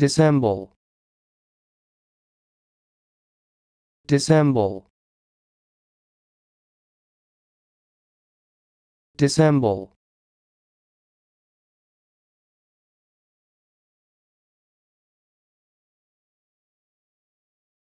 dissemble dissemble dissemble